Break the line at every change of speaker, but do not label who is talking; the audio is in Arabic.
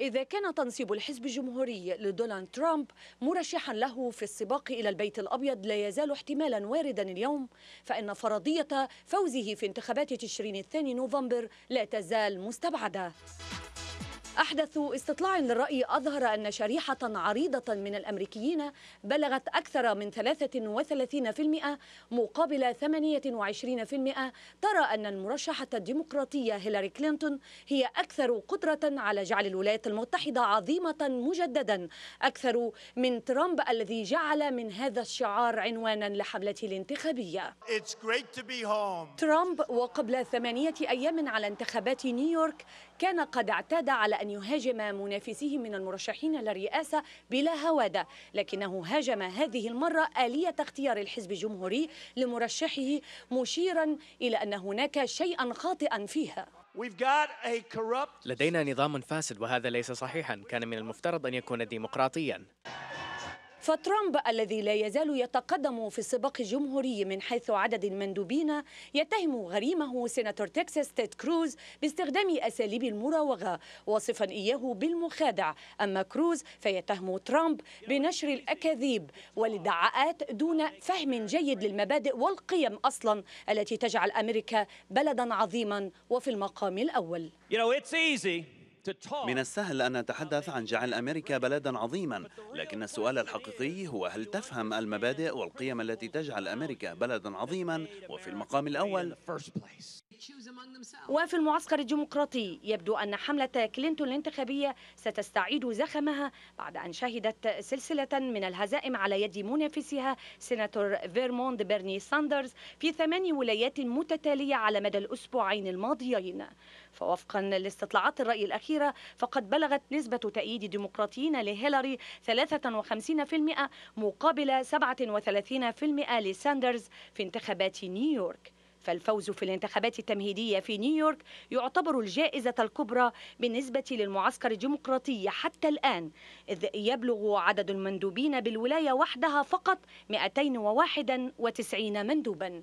إذا كان تنصيب الحزب الجمهوري لدونالد ترامب مرشحا له في السباق إلى البيت الأبيض لا يزال احتمالا واردا اليوم فإن فرضية فوزه في انتخابات تشرين الثاني نوفمبر لا تزال مستبعدة أحدث استطلاع للرأي أظهر أن شريحة عريضة من الأمريكيين بلغت أكثر من 33% مقابل 28% ترى أن المرشحة الديمقراطية هيلاري كلينتون هي أكثر قدرة على جعل الولايات المتحدة عظيمة مجددا أكثر من ترامب الذي جعل من هذا الشعار عنوانا لحملته الانتخابية ترامب وقبل ثمانية أيام على انتخابات نيويورك كان قد اعتاد على أن أن يهاجم منافسيه من المرشحين للرئاسة بلا هوادة لكنه هاجم هذه المرة آلية اختيار الحزب الجمهوري لمرشحه مشيرا إلى أن هناك شيئا خاطئا فيها لدينا نظام فاسد وهذا ليس صحيحا كان من المفترض أن يكون ديمقراطيا فترامب الذي لا يزال يتقدم في السباق الجمهوري من حيث عدد المندوبين يتهم غريمه سيناتور تكساس تيد كروز باستخدام أساليب المراوغة واصفا إياه بالمخادع أما كروز فيتهم ترامب بنشر الأكاذيب والادعاءات دون فهم جيد للمبادئ والقيم أصلا التي تجعل أمريكا بلدا عظيما وفي المقام الأول You know, it's easy من السهل أن نتحدث عن جعل أمريكا بلدا عظيما لكن السؤال الحقيقي هو هل تفهم المبادئ والقيم التي تجعل أمريكا بلدا عظيما وفي المقام الأول وفي المعسكر الديمقراطي يبدو أن حملة كلينتون الانتخابية ستستعيد زخمها بعد أن شهدت سلسلة من الهزائم على يد منافسها سيناتور فيرموند بيرني ساندرز في ثمان ولايات متتالية على مدى الأسبوعين الماضيين فوفقا لاستطلاعات الرأي الأخيرة الأخيرة فقد بلغت نسبة تأييد الديمقراطيين لهيلاري 53% مقابل 37% لساندرز في انتخابات نيويورك فالفوز في الانتخابات التمهيدية في نيويورك يعتبر الجائزة الكبرى بالنسبة للمعسكر الديمقراطي حتى الآن إذ يبلغ عدد المندوبين بالولاية وحدها فقط 291 مندوباً